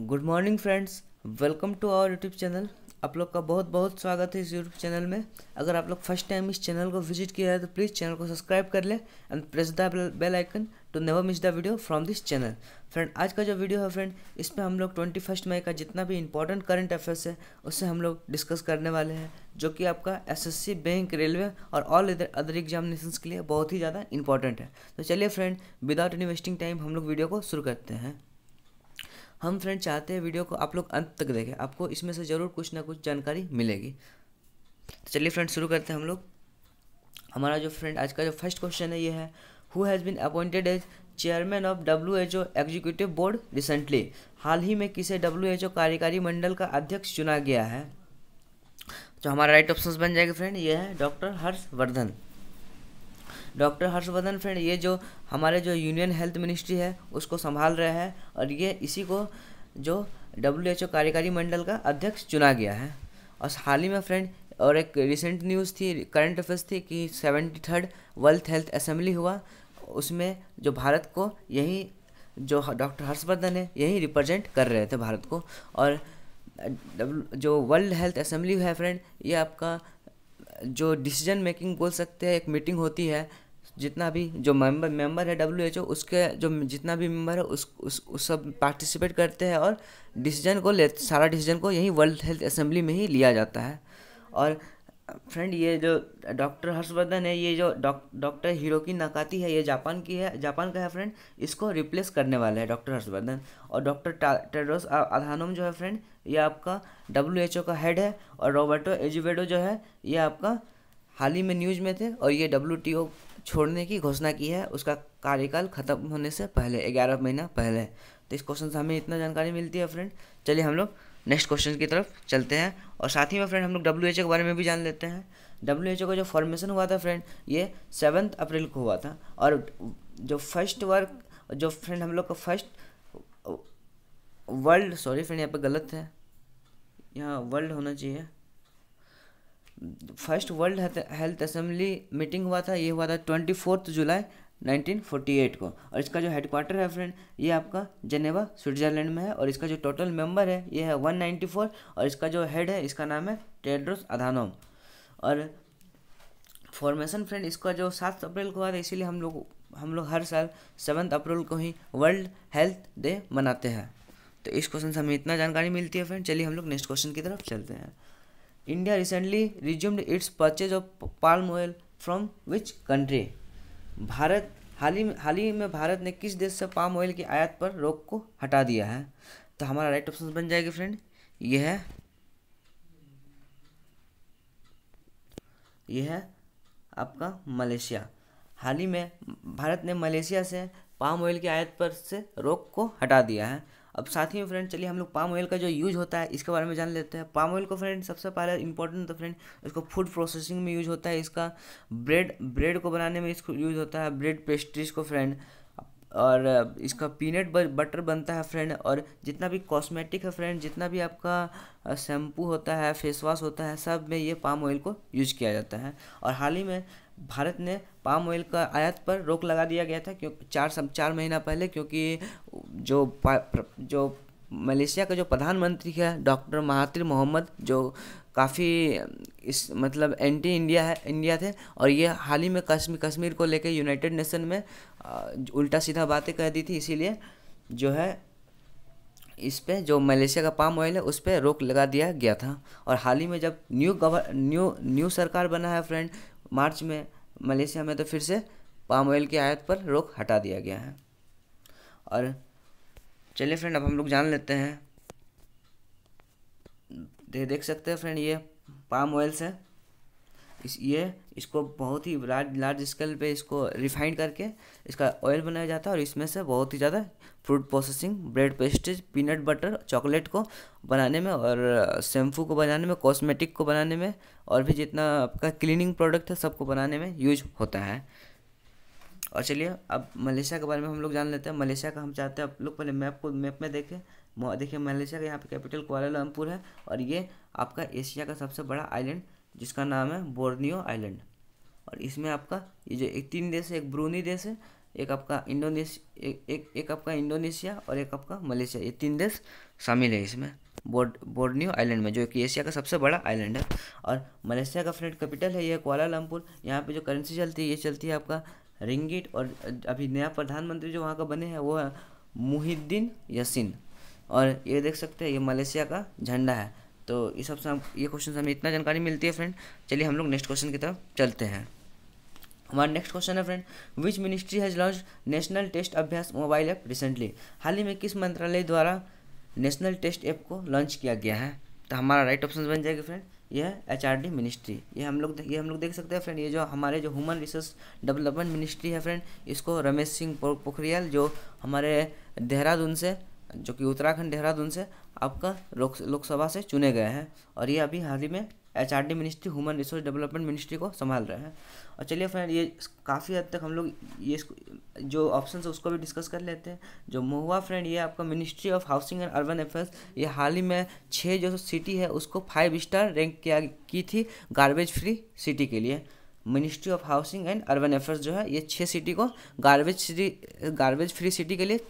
Good morning friends welcome to our YouTube channel आप लोग का बहुत बहुत स्वागत है इस यूट्यूब चैनल में अगर आप लोग फर्स्ट टाइम इस चैनल को विजिट किया है तो प्लीज़ चैनल को सब्सक्राइब कर लें and press the bell icon to never miss the video from this channel friend आज का जो वीडियो है फ्रेंड इसमें हम लोग ट्वेंटी फर्स्ट मई का जितना भी इंपॉर्टेंट करंट अफेयर्स है उससे हम लोग डिस्कस करने वाले हैं जो कि आपका एसएससी बैंक रेलवे और ऑल अदर एग्जामिनेशन के लिए बहुत ही ज़्यादा इंपॉर्टेंट है तो चलिए friend without any wasting time हम लोग वीडियो को शुरू करते हैं हम फ्रेंड चाहते हैं वीडियो को आप लोग अंत तक देखें आपको इसमें से ज़रूर कुछ ना कुछ जानकारी मिलेगी तो चलिए फ्रेंड शुरू करते हैं हम लोग हमारा जो फ्रेंड आज का जो फर्स्ट क्वेश्चन है ये है who has been appointed as chairman of W H O executive board recently हाल ही में किसे डब्ल्यू एच ओ कार्यकारी मंडल का अध्यक्ष चुना गया है तो हमारा राइट ऑप्शन बन जाएगा फ्रेंड ये है doctor Harshvardhan doctor Harshvardhan friend ये जो हमारे जो यूनियन हेल्थ मिनिस्ट्री है उसको संभाल रहे हैं और ये इसी को जो डब्ल्यू एच ओ कार्यकारी मंडल का अध्यक्ष चुना गया है और हाल ही में फ्रेंड और एक रिसेंट न्यूज़ थी करंट अफेयर्स थी कि seventy third World Health Assembly हुआ उसमें जो भारत को यही जो डॉक्टर हर्षवर्धन है यही रिप्रेजेंट कर रहे थे भारत को और जो वर्ल्ड हेल्थ असेंबली है फ्रेंड ये आपका जो डिसीजन मेकिंग बोल सकते हैं एक मीटिंग होती है जितना भी जो मेंबर मेंबर है डब्ल्यू एच ओ उसके जो जितना भी मेंबर है उस उस, उस सब पार्टिसिपेट करते हैं और डिसीजन को ले सारा डिसीजन को यही वर्ल्ड हेल्थ असेंबली में ही लिया जाता है और फ्रेंड ये जो डॉक्टर हर्षवर्धन है ये जो डॉक्टर हीरो की नकाती है ये जापान की है जापान का है फ्रेंड इसको रिप्लेस करने वाला है डॉक्टर हर्षवर्धन और डॉक्टर टेड्रोस अधानोम जो है फ्रेंड ये आपका डब्ल्यू एच ओ का हेड है और रॉबर्टो एजुवेडो जो है ये आपका हाल ही में न्यूज में थे और ये डब्ल्यू टी ओ छोड़ने की घोषणा की है उसका कार्यकाल खत्म होने से पहले ग्यारह महीना पहले तो इस क्वेश्चन से हमें इतना जानकारी मिलती है फ्रेंड चलिए हम लोग नेक्स्ट क्वेश्चन की तरफ चलते हैं और साथ ही में फ्रेंड हम लोग डब्ल्यू के बारे में भी जान लेते हैं डब्ल्यू एच का जो फॉर्मेशन हुआ था फ्रेंड ये सेवन्थ अप्रैल को हुआ था और जो फर्स्ट वर्क जो फ्रेंड हम लोग का फर्स्ट वर्ल्ड सॉरी फ्रेंड यहाँ पे गलत है यहाँ वर्ल्ड होना चाहिए first World Health Assembly meeting हुआ था ये हुआ था ट्वेंटी फोर्थ जुलाई 1948 को और इसका जो हेडक्वार्टर है फ्रेंड ये आपका जनेवा स्विट्जरलैंड में है और इसका जो टोटल मेंबर है ये है 194 और इसका जो हेड है इसका नाम है टेड्रोस अधानोम और फॉर्मेशन फ्रेंड इसका जो सात अप्रैल को हुआ था इसीलिए हम लोग हम लोग हर साल सेवन्थ अप्रैल को ही वर्ल्ड हेल्थ डे मनाते हैं तो इस क्वेश्चन से हमें इतना जानकारी मिलती है फ्रेंड चलिए हम लोग नेक्स्ट क्वेश्चन की तरफ चलते हैं India recently resumed its purchase of palm oil from which country? Bharat हाल ही में हाल ही में भारत ने किस देश से पाम ऑयल की आयात पर रोक को हटा दिया है तो हमारा राइट ऑप्शन बन जाएगी फ्रेंड यह है यह है आपका मलेशिया हाल ही में भारत ने मलेशिया से पाम ऑयल की आयात पर से रोक को हटा दिया है अब साथ ही में फ्रेंड चलिए हम लोग पाम ऑयल का जो यूज़ होता है इसके बारे में जान लेते हैं पाम ऑयल को फ्रेंड सबसे पहले इंपॉर्टेंट तो फ्रेंड इसको फूड प्रोसेसिंग में यूज होता है इसका ब्रेड ब्रेड को बनाने में इसको यूज होता है ब्रेड पेस्ट्रीज को फ्रेंड और इसका पीनट बटर बनता है फ्रेंड और जितना भी कॉस्मेटिक है फ्रेंड जितना भी आपका शैम्पू होता है फेस वॉश होता है सब में ये पाम ऑयल को यूज किया जाता है और हाल ही में भारत ने पाम ऑयल का आयात पर रोक लगा दिया गया था क्यों चार सम चार महीना पहले क्योंकि जो जो मलेशिया का जो प्रधानमंत्री है डॉक्टर महातिर मोहम्मद जो काफ़ी इस मतलब एंटी इंडिया है इंडिया थे और ये हाल ही में कश्मीर कश्मीर को लेकर यूनाइटेड नेशन में उल्टा सीधा बातें कह दी थी इसीलिए जो है इस पर जो मलेशिया का पाम ऑयल है उस पर रोक लगा दिया गया था और हाल ही में जब न्यू गवर न्यू न्यू सरकार बना है फ्रेंड मार्च में मलेशिया में तो फिर से पाम ऑयल की आयत पर रोक हटा दिया गया है और चलिए फ्रेंड अब हम लोग जान लेते हैं दे देख सकते हैं फ्रेंड ये पाम ऑयल्स है इस ये इसको बहुत ही लार्ज लार्ज स्केल पे इसको रिफाइंड करके इसका ऑयल बनाया जाता है और इसमें से बहुत ही ज़्यादा fruit processing bread pastries peanut butter chocolate को बनाने में और शैम्पू को बनाने में कॉस्मेटिक को बनाने में और भी जितना आपका क्लीनिंग प्रोडक्ट है सबको बनाने में यूज होता है और चलिए अब मलेशिया के बारे में हम लोग जान लेते हैं मलेशिया का हम चाहते हैं आप लोग पहले मैप को मैप में देखें देखिए मलेशिया का यहाँ पे कैपिटल कुआलालंपुर है और ये आपका एशिया का सबसे बड़ा आइलैंड जिसका नाम है बोर्नियो आइलैंड और इसमें आपका ये जो एक तीन देश है एक ब्रूनी देश है एक आपका इंडोनेशिया एक, एक एक आपका इंडोनेशिया और एक आपका मलेशिया ये तीन देश शामिल है इसमें बोर्ड बोर्नियो आइलैंड में जो कि एशिया का सबसे बड़ा आइलैंड है और मलेशिया का फ्रेंड कैपिटल है ये कोलालमपुर यहाँ पे जो करेंसी चलती है ये चलती है आपका रिंगिट और अभी नया प्रधानमंत्री जो वहाँ का बने हैं वो है मुहिद्दीन यसिन और ये देख सकते हैं ये मलेशिया का झंडा है तो सब सबसे हम ये क्वेश्चन से हमें इतना जानकारी मिलती है फ्रेंड चलिए हम लोग नेक्स्ट क्वेश्चन की तरफ चलते हैं हमारा नेक्स्ट क्वेश्चन है friend which ministry has launch national test Abhyas mobile app recently हाल ही में किस मंत्रालय द्वारा नेशनल टेस्ट ऐप को लॉन्च किया गया है तो हमारा राइट ऑप्शन बन जाएगा फ्रेंड यह एच आर डी मिनिस्ट्री ये हम लोग ये हम लोग देख सकते हैं फ्रेंड ये जो हमारे जो ह्यूमन रिसोर्स डेवलपमेंट मिनिस्ट्री है फ्रेंड इसको रमेश सिंह पोखरियाल जो हमारे देहरादून से जो कि उत्तराखंड देहरादून से आपका लोकसभा से चुने गए हैं और ये अभी हाल ही में H R D ministry human resource development ministry को संभाल रहे हैं और चलिए फ्रेंड ये काफ़ी हद तक हम लोग ये जो ऑप्शन है उसको भी डिस्कस कर लेते हैं जो महुआ फ्रेंड ये आपका ministry of housing and urban affairs ये हाल ही में छः जो सिटी है उसको फाइव स्टार रैंक किया की थी गार्बेज फ्री सिटी के लिए ministry of housing and urban affairs जो है ये छः सिटी को garbage free garbage free city के लिए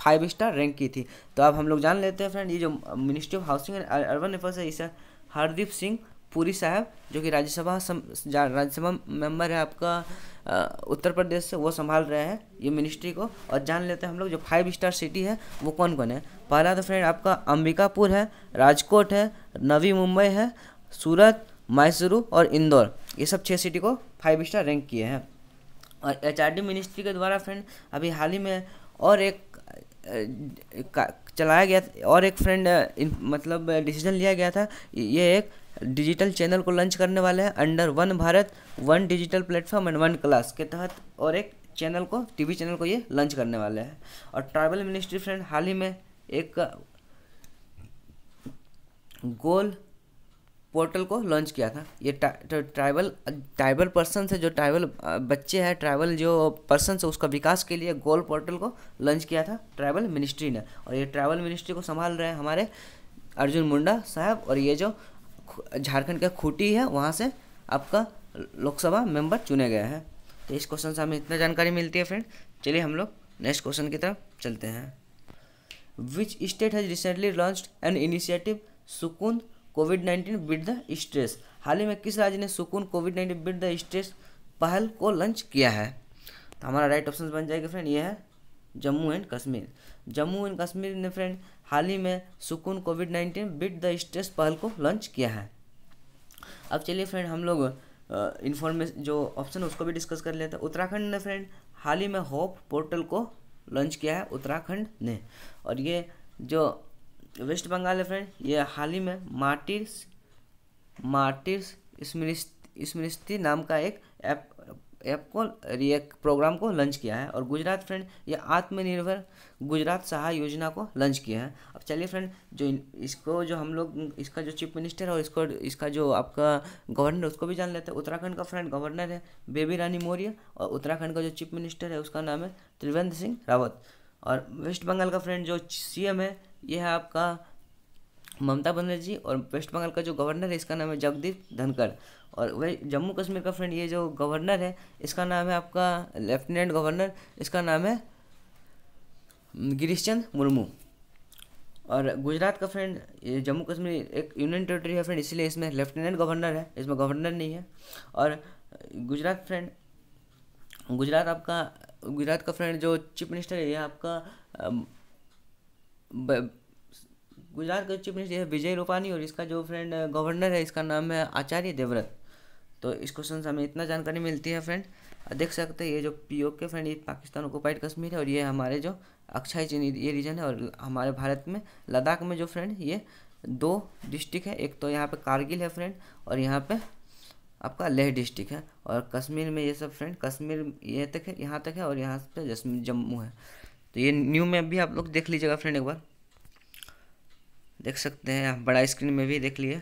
फाइव स्टार रैंक की थी तो अब हम लोग जान लेते हैं फ्रेंड ये जो ministry of housing and urban affairs है इसे हरदीप सिंह पुरी साहब जो कि राज्यसभा राज्यसभा मेंबर है आपका उत्तर प्रदेश से वो संभाल रहे हैं ये मिनिस्ट्री को और जान लेते हैं हम लोग जो फाइव स्टार सिटी है वो कौन कौन है पहला तो फ्रेंड आपका अंबिकापुर है राजकोट है नवी मुंबई है सूरत मैसूरू और इंदौर ये सब छः सिटी को फाइव स्टार रैंक किए हैं और एच मिनिस्ट्री के द्वारा फ्रेंड अभी हाल ही में और एक चलाया गया और एक फ्रेंड मतलब डिसीजन लिया गया था ये एक डिजिटल चैनल को लॉन्च करने वाला है under one Bharat one digital platform and one class के तहत और एक चैनल को टीवी चैनल को ये लॉन्च करने वाला है और ट्राइबल मिनिस्ट्री फ्रेंड हाल ही में एक गोल पोर्टल को लॉन्च किया था ये ट्राइबल ट्राइबल पर्सन से जो ट्राइबल बच्चे हैं ट्राइबल जो पर्सन से उसका विकास के लिए गोल पोर्टल को लॉन्च किया था ट्राइबल मिनिस्ट्री ने और ये ट्राइबल मिनिस्ट्री को संभाल रहे हैं हमारे अर्जुन मुंडा साहब और ये जो झारखंड का खूटी है वहाँ से आपका लोकसभा मेंबर चुने गए हैं तो इस क्वेश्चन से हमें इतना जानकारी मिलती है फ्रेंड चलिए हम लोग नेक्स्ट क्वेश्चन की तरफ चलते हैं which state has recently launch an initiative Sukoon COVID nineteen beat the stress हाल ही में किस राज्य ने Sukoon COVID nineteen beat the stress पहल को लॉन्च किया है तो हमारा राइट ऑप्शन बन जाएगा फ्रेंड ये है जम्मू एंड कश्मीर जम्मू एंड कश्मीर ने फ्रेंड हाल ही में Sukoon COVID nineteen beat the stress पहल को लॉन्च किया है अब चलिए फ्रेंड हम लोग इन्फॉर्मेशन जो ऑप्शन उसको भी डिस्कस कर लेते हैं उत्तराखंड ने फ्रेंड हाल ही में होप पोर्टल को लॉन्च किया है उत्तराखंड ने और ये जो वेस्ट बंगाल है फ्रेंड ये हाल ही में मार्टिस मार्टिस मार्टिर्स स्मृति नाम का एक ऐप ऐप को एक प्रोग्राम को लॉन्च किया है और गुजरात फ्रेंड ये आत्मनिर्भर गुजरात सहाय योजना को लॉन्च किया है अब चलिए फ्रेंड जो इसको जो हम लोग इसका जो चीफ मिनिस्टर है और इसको इसका जो आपका गवर्नर उसको भी जान लेते हैं उत्तराखंड का फ्रेंड गवर्नर है बेबी रानी मौर्य और उत्तराखंड का जो चीफ मिनिस्टर है उसका नाम है त्रिवेंद्र सिंह रावत और वेस्ट बंगाल का फ्रेंड जो सीएम है यह है आपका ममता बनर्जी और वेस्ट बंगाल का जो गवर्नर है इसका नाम है जगदीप धनखड़ और वही जम्मू कश्मीर का फ्रेंड ये जो गवर्नर है इसका नाम है आपका लेफ्टिनेंट गवर्नर इसका नाम है गिरीश चंद मुर्मू और गुजरात का फ्रेंड ये जम्मू कश्मीर एक यूनियन टेरिटरी है फ्रेंड इसलिए इसमें लेफ्टिनेंट गवर्नर है इसमें गवर्नर नहीं है और गुजरात फ्रेंड गुजरात आपका गुजरात का फ्रेंड जो चीफ मिनिस्टर है यह आपका गुजरात का चीफ मिनिस्टर है विजय रूपानी और इसका जो फ्रेंड गवर्नर है इसका नाम है आचार्य देवव्रत तो इस क्वेश्चन से हमें इतना जानकारी मिलती है फ्रेंड देख सकते हैं ये जो पी के फ्रेंड ये पाकिस्तान ओकोपाइड कश्मीर है और ये हमारे जो अक्षय चीन ये रीजन है और हमारे भारत में लद्दाख में जो फ्रेंड ये दो डिस्ट्रिक्ट है एक तो यहाँ पे कारगिल है फ्रेंड और यहाँ पे आपका लेह डिस्ट्रिक्ट है और कश्मीर में ये सब फ्रेंड कश्मीर ये तक है यहाँ तक है और यहाँ पे जम्मू है तो ये न्यू में भी आप लोग देख लीजिएगा फ्रेंड एक बार देख सकते हैं आप बड़ा स्क्रीन में भी देख लिए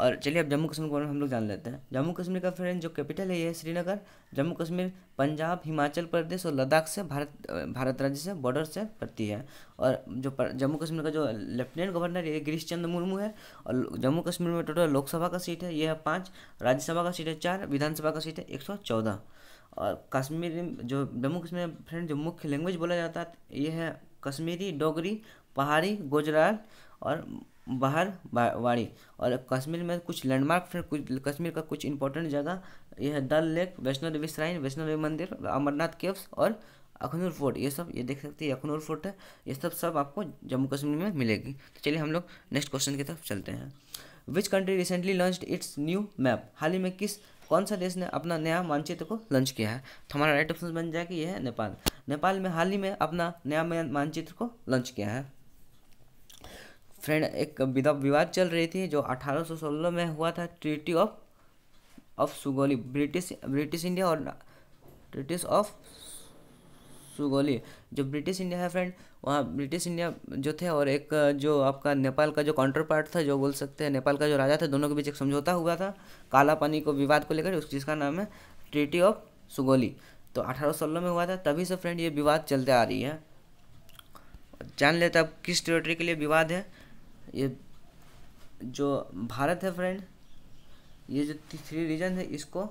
और चलिए अब जम्मू कश्मीर के बारे में हम लोग जान लेते हैं जम्मू कश्मीर का फ्रेंड जो कैपिटल है ये श्रीनगर जम्मू कश्मीर पंजाब हिमाचल प्रदेश और लद्दाख से भारत भारत राज्य से बॉर्डर से पड़ती है और जो जम्मू कश्मीर का जो लेफ्टिनेंट गवर्नर ये गिरीश चंद्र मुर्मू है और जम्मू कश्मीर में टोटल लोकसभा का सीट है ये है पाँच राज्यसभा का सीट है चार विधानसभा का सीट है एक सौ चौदह और कश्मीर जो जम्मू कश्मीर फ्रेंड जो मुख्य लैंग्वेज बोला जाता है ये है कश्मीरी डोगरी पहाड़ी गुजरात और बाहर वाड़ी और कश्मीर में कुछ लैंडमार्क फिर कुछ कश्मीर का कुछ इंपॉर्टेंट जगह यह है डल लेक वैष्णो देवी श्राइन वैष्णो देवी मंदिर अमरनाथ केव्स और अखनूर फोर्ट ये सब ये देख सकते हैं अखनूर फोर्ट है ये सब सब आपको जम्मू कश्मीर में मिलेगी तो चलिए हम लोग नेक्स्ट क्वेश्चन की तरफ चलते हैं which country recently launch its new map हाल ही में किस कौन सा देश ने अपना नया मानचित्र को लॉन्च किया है तो हमारा राइट ऑप्शन बन जाएगा ये है नेपाल नेपाल में हाल ही में अपना नया मानचित्र को लॉन्च किया है फ्रेंड एक विवाद चल रही थी जो 1816 में हुआ था treaty of of Sugauli British British India और ब्रिटिश ऑफ सुगोली जो ब्रिटिश इंडिया है फ्रेंड वहाँ ब्रिटिश इंडिया जो थे और एक जो आपका नेपाल का जो काउंटर पार्ट था जो बोल सकते हैं नेपाल का जो राजा था दोनों के बीच एक समझौता हुआ था काला पानी को विवाद को लेकर उस जिसका नाम है ट्रीटी ऑफ सुगोली तो अठारह में हुआ था तभी से फ्रेंड ये विवाद चलते आ रही है जान लेते अब किस टेरिटरी के लिए विवाद है ये जो भारत है फ्रेंड ये जो थ्री रीजन है इसको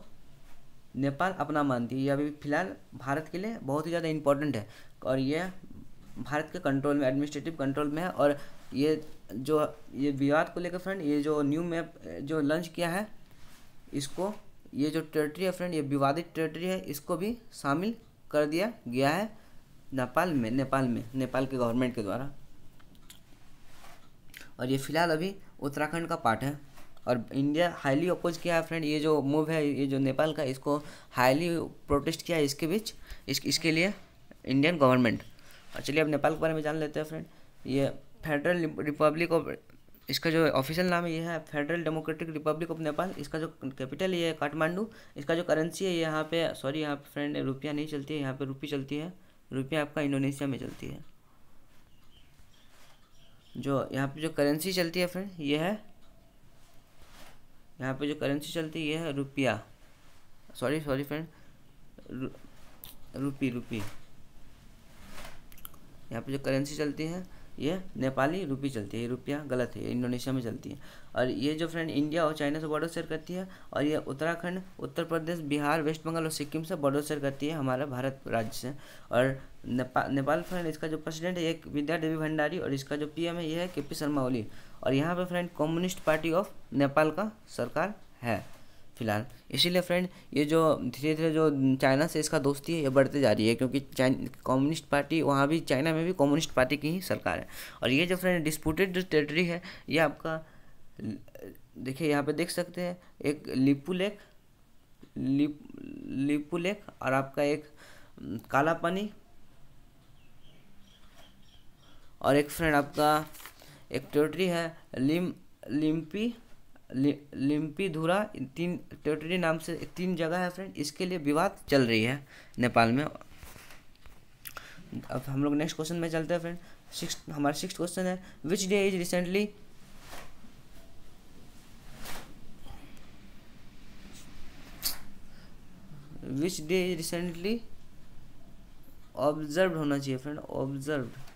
नेपाल अपना मानती है ये अभी फिलहाल भारत के लिए बहुत ही ज़्यादा इम्पोर्टेंट है और ये भारत के कंट्रोल में एडमिनिस्ट्रेटिव कंट्रोल में है और ये जो ये विवाद को लेकर फ्रेंड ये जो न्यू मैप जो लॉन्च किया है इसको ये जो टेरिटरी है फ्रेंड ये विवादित टेरिटरी है इसको भी शामिल कर दिया गया है नेपाल में नेपाल में नेपाल के गवर्नमेंट के द्वारा और ये फ़िलहाल अभी उत्तराखंड का पार्ट है और इंडिया हाईली अपोज किया है फ्रेंड ये जो मूव है ये जो नेपाल का इसको हाईली प्रोटेस्ट किया है इसके बीच इस, इसके लिए इंडियन गवर्नमेंट और चलिए अब नेपाल के बारे में जान लेते हैं फ्रेंड ये फेडरल रिपब्लिक ऑफ इसका जो ऑफिशियल नाम ये है federal democratic republic of Nepal इसका जो कैपिटल ये है काठमांडू इसका जो करेंसी है यहाँ पे सॉरी यहाँ पे फ्रेंड रुपया नहीं चलती है यहाँ पे रुपये चलती है रुपया आपका इंडोनेशिया में चलती है जो यहाँ पे जो करेंसी चलती है फ्रेंड ये है यहाँ पे जो करेंसी चलती है ये है रुपया sorry sorry friend rupee rupee यहाँ पे जो करेंसी चलती है ये नेपाली रुपी चलती है ये रुपया गलत है इंडोनेशिया में चलती है और ये जो फ्रेंड इंडिया और चाइना से बॉर्डर शेयर करती है और ये उत्तराखंड उत्तर प्रदेश बिहार वेस्ट बंगाल और सिक्किम से बॉर्डर शेयर करती है हमारा भारत राज्य से और नेपा, नेपाल फ्रेंड इसका जो प्रेसिडेंट है एक विद्या देवी भंडारी और इसका जो पीएम है ये है के पी शर्मा ओली और यहाँ पे friend communist party of Nepal का सरकार है फिलहाल इसीलिए फ्रेंड ये जो धीरे धीरे जो चाइना से इसका दोस्ती है ये बढ़ते जा रही है क्योंकि कम्युनिस्ट पार्टी वहाँ भी चाइना में भी कम्युनिस्ट पार्टी की ही सरकार है और ये जो फ्रेंड डिस्प्यूटेड जो टेरिटरी है ये आपका देखिए यहाँ पे देख सकते हैं एक लिपू लेक लिप लिपू लेक और आपका एक काला पानी और एक फ्रेंड आपका एक टेरिटरी है लिम लिम्पी लि, लिम्पी धुरा तीन टेरिटरी नाम से तीन जगह है फ्रेंड इसके लिए विवाद चल रही है नेपाल में अब हम लोग नेक्स्ट क्वेश्चन में चलते हैं फ्रेंड सिक्स हमारा सिक्स क्वेश्चन है which day is recently which day is recently observe होना चाहिए फ्रेंड ऑब्जर्व्ड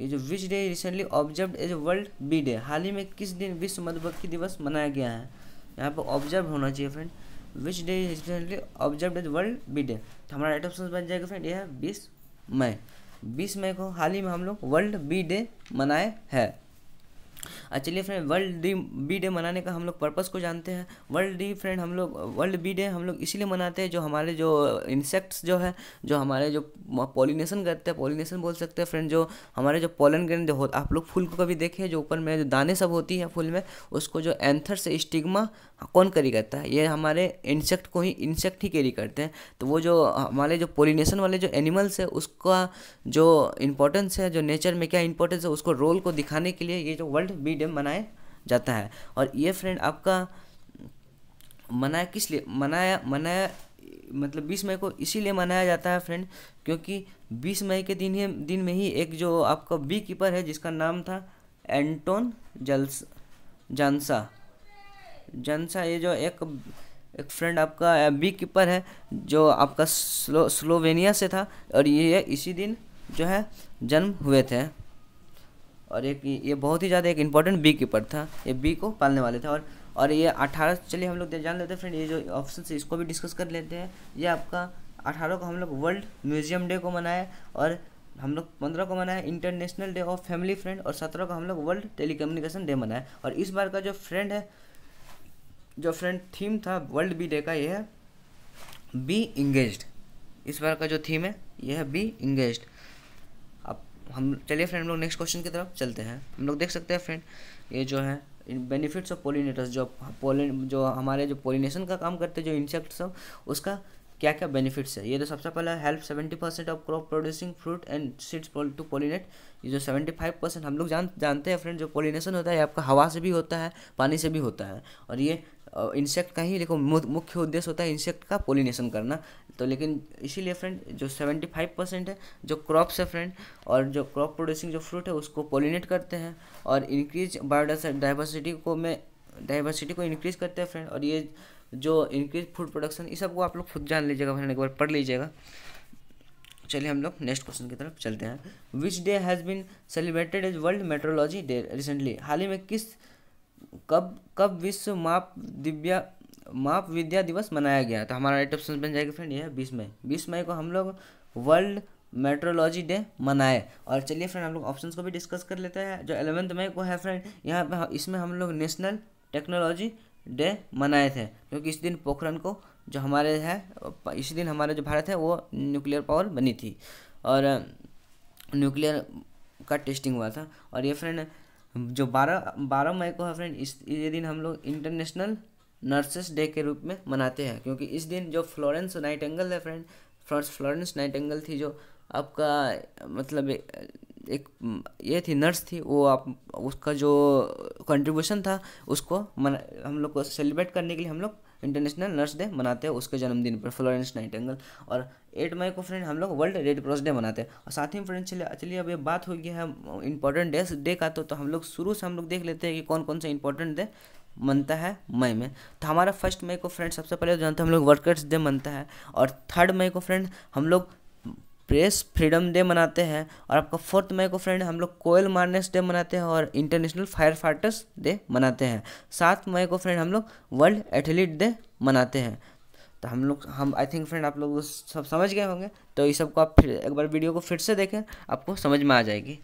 ये जो which day recently observe as world bee day हाल ही में किस दिन विश्व मधुमक्खी दिवस मनाया गया है यहाँ पर ऑब्जर्व होना चाहिए friend which day recently observe as world bee day तो हमारा राइट ऑप्शन बन जाएगा फ्रेंड यह है बीस मई बीस मई को हाल ही में हम लोग वर्ल्ड बी डे मनाए हैं चलिए friend world D bee day मनाने का हम लोग पर्पज़ को जानते हैं वर्ल्ड डी फ्रेंड हम लोग वर्ल्ड बी डे हम लोग इसीलिए मनाते हैं जो हमारे जो इंसेक्ट्स जो है जो हमारे जो पॉलिनेशन करते हैं पॉलिनेशन बोल सकते हैं फ्रेंड जो हमारे जो पॉलन ग्रेन जो हो आप लोग फूल को कभी देखे जो ऊपर में जो दाने सब होती है फूल में उसको जो एंथर से स्टिग्मा कौन कैरी करता है ये हमारे इंसेक्ट को ही इंसेक्ट ही कैरी करते हैं तो वो जो हमारे जो पोलिनेशन वाले जो एनिमल्स है उसका जो इम्पोर्टेंस है जो नेचर में क्या इंपॉर्टेंस है उसको रोल को दिखाने के लिए ये जो वर्ल्ड वर्ल्ड बी डे मनाया जाता है और ये फ्रेंड आपका मनाया किस लिए मनाया मनाया मतलब 20 मई को इसीलिए मनाया जाता है फ्रेंड क्योंकि 20 मई के दिन ही दिन में ही एक जो आपका बी कीपर है जिसका नाम था एंटोन जल्स जानसा जानसा ये जो एक एक फ्रेंड आपका बी कीपर है जो आपका स्लो स्लोवेनिया से था और ये इसी दिन जो है जन्म हुए थे और एक ये बहुत ही ज़्यादा एक इम्पॉर्टेंट बी कीपर था ये बी को पालने वाले थे और और ये अठारह चलिए हम लोग जान लेते हैं फ्रेंड ये जो ऑप्शन है इसको भी डिस्कस कर लेते हैं ये आपका अठारह को हम लोग वर्ल्ड म्यूजियम डे को मनाए और हम लोग पंद्रह को मनाया international day of family friend और सत्रह को हम लोग वर्ल्ड टेलीकम्युनिकेशन डे मनाया और इस बार का जो फ्रेंड है जो फ्रेंड थीम था वर्ल्ड बी डे का ये है बी इंगेज इस बार का जो थीम है यह है बी इंगेज हम चलिए फ्रेंड हम लोग नेक्स्ट क्वेश्चन की तरफ चलते हैं हम लोग देख सकते हैं फ्रेंड ये जो है बेनिफिट्स ऑफ पोलिनेटर्स जो पोलिन जो हमारे जो पोलिनेशन का काम करते हैं जो इंसेक्ट सब उसका क्या क्या बेनिफिट्स है ये तो सबसे पहला help seventy percent of crop producing fruit and seeds to pollinate ये जो सेवेंटी फाइव परसेंट हम लोग जान जानते हैं फ्रेंड जो पोलिनेशन होता है आपका हवा से भी होता है पानी से भी होता है और ये इंसेक्ट का ही देखो मुख्य उद्देश्य होता है इंसेक्ट का पोलिनेशन करना तो लेकिन इसीलिए फ्रेंड जो सेवेंटी फाइव परसेंट है जो क्रॉप्स है फ्रेंड और जो क्रॉप प्रोड्यूसिंग जो फ्रूट है उसको पोलिनेट करते हैं और इंक्रीज डाइवर्सिटी को में डाइवर्सिटी को इंक्रीज करते हैं फ्रेंड और ये जो इंक्रीज फूड प्रोडक्शन ये सब को आप लोग खुद जान लीजिएगा फ्रेंड एक बार पढ़ लीजिएगा चलिए हम लोग नेक्स्ट क्वेश्चन की तरफ चलते हैं which day has been celebrated is world metrology day recently हाल ही में किस कब कब विश्व माप दिव्या माप विद्या दिवस मनाया गया तो हमारा राइट ऑप्शन बन जाएगा फ्रेंड ये है बीस मई बीस मई को हम लोग वर्ल्ड मेट्रोलॉजी डे मनाए और चलिए फ्रेंड हम लोग ऑप्शंस को भी डिस्कस कर लेते हैं जो एलेवेंथ मई को है फ्रेंड यहाँ पे इसमें हम लोग नेशनल टेक्नोलॉजी डे मनाए थे क्योंकि इस दिन पोखरण को जो हमारे है इसी दिन हमारे जो भारत है वो न्यूक्लियर पावर बनी थी और न्यूक्लियर का टेस्टिंग हुआ था और ये फ्रेंड जो बारह बारह मई को है फ्रेंड इस ये दिन हम लोग इंटरनेशनल नर्सेस डे के रूप में मनाते हैं क्योंकि इस दिन जो फ्लोरेंस नाइट एंगल है friend Florence Florence Nightingale थी जो आपका मतलब एक ये थी नर्स थी वो आप उसका जो कंट्रीब्यूशन था उसको मना हम लोग को सेलिब्रेट करने के लिए हम लोग इंटरनेशनल नर्स डे मनाते हैं उसके जन्मदिन पर फ्लोरेंस नाइट एंगल और एट मई को फ्रेंड हम लोग वर्ल्ड रेड क्रॉस डे मनाते हैं और साथ ही फ्रेंड चलिए चलिए अब ये बात हो गई है इंपॉर्टेंट डे डे का तो, तो हम लोग शुरू से हम लोग देख लेते हैं कि कौन कौन सा इंपॉर्टेंट डे मनता है मई में तो हमारा फर्स्ट मई को फ्रेंड सबसे पहले तो जानते हैं हम लोग वर्कर्स डे मनता है और थर्ड मई को फ्रेंड हम लोग प्रेस फ्रीडम डे मनाते हैं और आपका फोर्थ मई को फ्रेंड हम लोग कोयल मार्नेस डे मनाते हैं और इंटरनेशनल फायर फाइटर्स डे मनाते हैं सात मई को फ्रेंड हम लोग वर्ल्ड एथलीट डे मनाते हैं तो हम लोग हम आई थिंक फ्रेंड आप लोग सब समझ गए होंगे तो ये सबको आप फिर एक बार वीडियो को फिर से देखें आपको समझ में आ जाएगी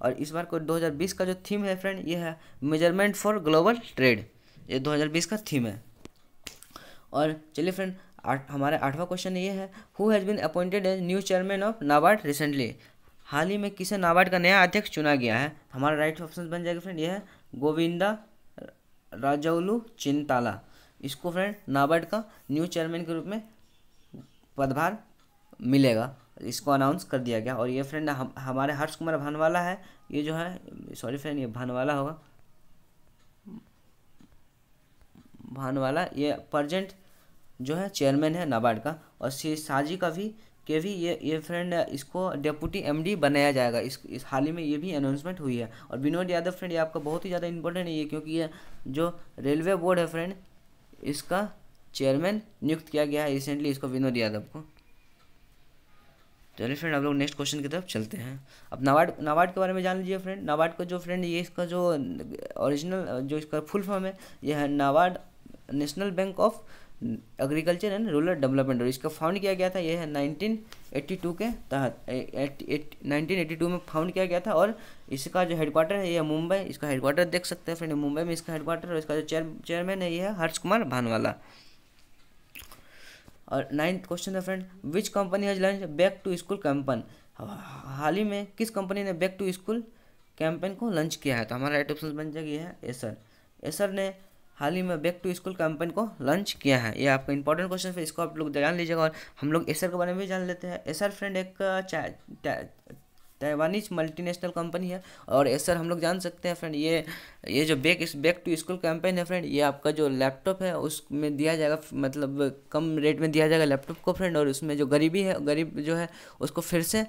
और इस बार को 2020 का जो थीम है फ्रेंड ये है मेजरमेंट फॉर ग्लोबल ट्रेड ये 2020 का थीम है और चलिए फ्रेंड आठ आठवां क्वेश्चन ये है who has been appointed as new chairman of NABARD recently हाल ही में किसे नाबार्ड का नया अध्यक्ष चुना गया है हमारा राइट ऑप्शन बन जाएगा फ्रेंड यह है गोविंदा राजौलू चिंताला इसको फ्रेंड नाबार्ड का न्यू चेयरमैन के रूप में पदभार मिलेगा इसको अनाउंस कर दिया गया और ये फ्रेंड हम हमारे हर्ष कुमार भानवाला है ये जो है सॉरी फ्रेंड ये भानवाला होगा भानवाला ये प्रजेंट जो है चेयरमैन है नाबार्ड का और साजी का भी के भी ये ये फ्रेंड इसको डेप्यूटी एमडी बनाया जाएगा इस, इस हाल ही में ये भी अनाउंसमेंट हुई है और विनोद यादव फ्रेंड ये आपका बहुत ही ज़्यादा इंपॉर्टेंट है ये क्योंकि ये जो रेलवे बोर्ड है फ्रेंड इसका चेयरमैन नियुक्त किया गया है रिसेंटली इसको विनोद यादव को चलिए फ्रेंड आप लोग नेक्स्ट क्वेश्चन की तरफ चलते हैं अब नाबार्ड नाबार्ड के बारे में जान लीजिए फ्रेंड नाबार्ड का जो फ्रेंड ये इसका जो ओरिजिनल जो इसका फुल फॉर्म है यह है NABARD national bank of agriculture and rural development और इसका फाउंड किया गया था यह है टू के तहत नाइनटीन एट्टी टू में फाउंड किया गया था और इसका जो हेडक्वार्टर है यह मुंबई इसका हेडक्वार्टर देख सकते हैं फ्रेंड मुंबई में इसका हेडक्वार्टर और इसका जो चेयर चेयरमैन है यह है हर्ष कुमार भानवाला और नाइन्थ क्वेश्चन है friend which company has launch back to school campaign हाल ही में किस कंपनी ने बैक टू स्कूल कैंपेन को लॉन्च किया है तो हमारा राइट ऑप्शन बन जाएगी है एसर एसर ने हाल ही में बैक टू स्कूल कैंपेन को लॉन्च किया है ये आपका इंपॉर्टेंट क्वेश्चन है इसको आप लोग जान लीजिएगा और हम लोग एसर के बारे में भी जान लेते हैं एसर फ्रेंड एक ताइवानीज मल्टीनेशनल कंपनी है और एसर हम लोग जान सकते हैं फ्रेंड ये ये जो बैक इस बैक टू स्कूल कैंपेन है फ्रेंड ये आपका जो लैपटॉप है उसमें दिया जाएगा मतलब कम रेट में दिया जाएगा लैपटॉप को फ्रेंड और उसमें जो गरीबी है गरीब जो है उसको फिर से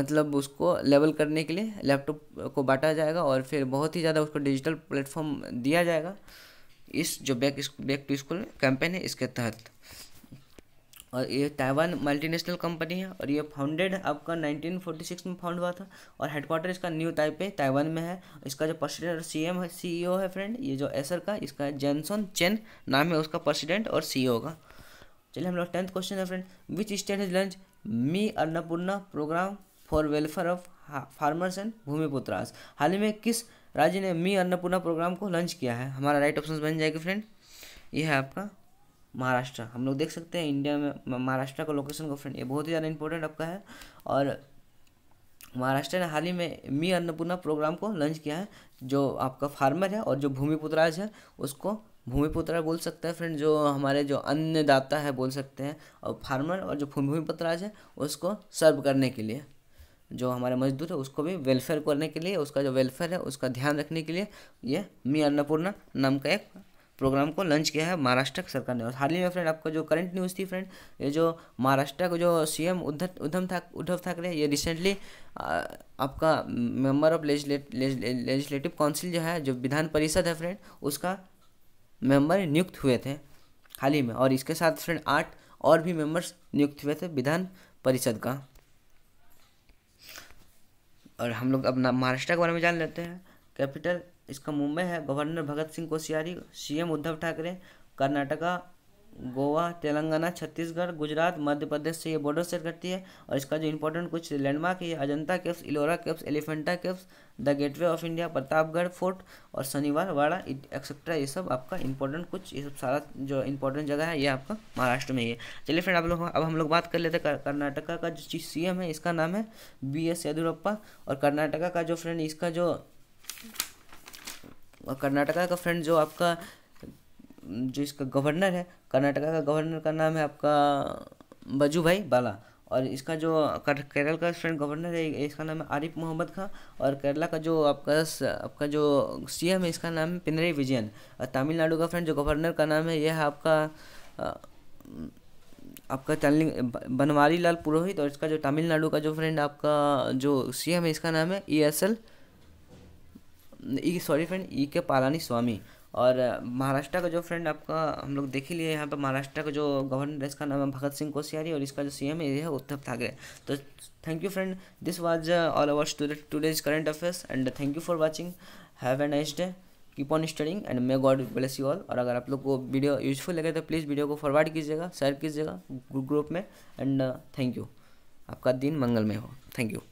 मतलब उसको लेवल करने के लिए लैपटॉप को बांटा जाएगा और फिर बहुत ही ज़्यादा उसको डिजिटल प्लेटफॉर्म दिया जाएगा इस जो back back to school campaign है इसके तहत और ये ताइवान मल्टीनेशनल कंपनी है और ये फाउंडेड आपका 1946 में फाउंड हुआ था और हेडक्वार्टर इसका न्यू ताइपे ताइवान में है इसका जो प्रेसिडेंट और सीएम है सीईओ e है फ्रेंड ये जो एसर का इसका जेनसन चेन नाम है उसका प्रेसिडेंट और सीईओ e का चलिए हम लोग टेंथ क्वेश्चन है friend which state has launch Mee Annapurna program for welfare of farmers and Bhumiputras हाल ही में किस राज्य ने मी अन्नपूर्णा प्रोग्राम को लॉन्च किया है हमारा राइट ऑप्शन बन जाएगा फ्रेंड ये है आपका महाराष्ट्र हम लोग देख सकते हैं इंडिया में महाराष्ट्र का लोकेशन को फ्रेंड ये बहुत ही ज़्यादा इंपॉर्टेंट आपका है और महाराष्ट्र ने हाल ही में मी अन्नपूर्णा प्रोग्राम को लॉन्च किया है जो आपका फार्मर है और जो भूमिपुत्राज है उसको भूमिपुत्र बोल सकते हैं फ्रेंड जो हमारे जो अन्नदाता है बोल सकते हैं और फार्मर और जो भूमिपुत्राज है उसको सर्व करने के लिए जो हमारे मजदूर है उसको भी वेलफेयर करने के लिए उसका जो वेलफेयर है उसका ध्यान रखने के लिए ये मी अन्नपूर्णा नाम का एक प्रोग्राम को लॉन्च किया है महाराष्ट्र सरकार ने और हाल ही में फ्रेंड आपका जो करंट न्यूज़ थी फ्रेंड ये जो महाराष्ट्र का जो सीएम एम उद्धव ठाक उद्धव ठाकरे ये रिसेंटली आपका मेंबर ऑफ लेजिस्लेटिव काउंसिल जो है जो विधान परिषद है फ्रेंड उसका मेंबर नियुक्त हुए थे हाल ही में और इसके साथ फ्रेंड आठ और भी मेंबर्स नियुक्त हुए थे विधान परिषद का और हम लोग अपना महाराष्ट्र के बारे में जान लेते हैं कैपिटल इसका मुंबई है गवर्नर भगत सिंह कोश्यारी सीएम उद्धव ठाकरे कर्नाटका गोवा तेलंगाना छत्तीसगढ़ गुजरात मध्य प्रदेश से ये बॉर्डर शेयर करती है और इसका जो इंपॉर्टेंट कुछ लैंडमार्क है Ajanta caves Ellora caves Elephanta caves the gateway of India Pratapgarh fort और शनिवार वाड़ा एक्सेट्रा ये सब आपका इंपॉर्टेंट कुछ ये सब सारा जो इंपॉर्टेंट जगह है ये आपका महाराष्ट्र में ही है चलिए फ्रेंड आप लोग अब हम लोग बात कर लेते हैं कर्नाटका का जो चीज सीएम है इसका नाम है बी एस येदुरप्पा और कर्नाटका का जो फ्रेंड इसका जो कर्नाटका का फ्रेंड जो आपका जो इसका गवर्नर है कर्नाटका का गवर्नर का नाम है आपका बजू भाई बाला और इसका जो केरल का फ्रेंड गवर्नर है इसका नाम है आरिफ मोहम्मद खां और केरला का जो आपका आपका जो सीएम है इसका नाम है पिनरई विजयन और तमिलनाडु का फ्रेंड जो गवर्नर का नाम है यह है आपका आपका तलिंग बनवारी लाल पुरोहित और इसका जो तमिलनाडु का जो फ्रेंड आपका जो सीएम है इसका नाम है E S L E sorry friend E K पालानी स्वामी और महाराष्ट्र का जो फ्रेंड आपका हम लोग देख ही लिए यहाँ पर महाराष्ट्र का जो गवर्नर है इसका नाम है भगत सिंह कोश्यारी और इसका जो सीएम है ये है उद्धव ठाकरे तो thank you friend this was all our student today's current affairs and thank you for watching have a nice day keep on studying and may God bless you all और अगर आप लोग को वीडियो यूजफुल लगे तो please video को forward कीजिएगा share कीजिएगा ग्रुप में एंड थैंक यू आपका दिन मंगलमय हो थैंक यू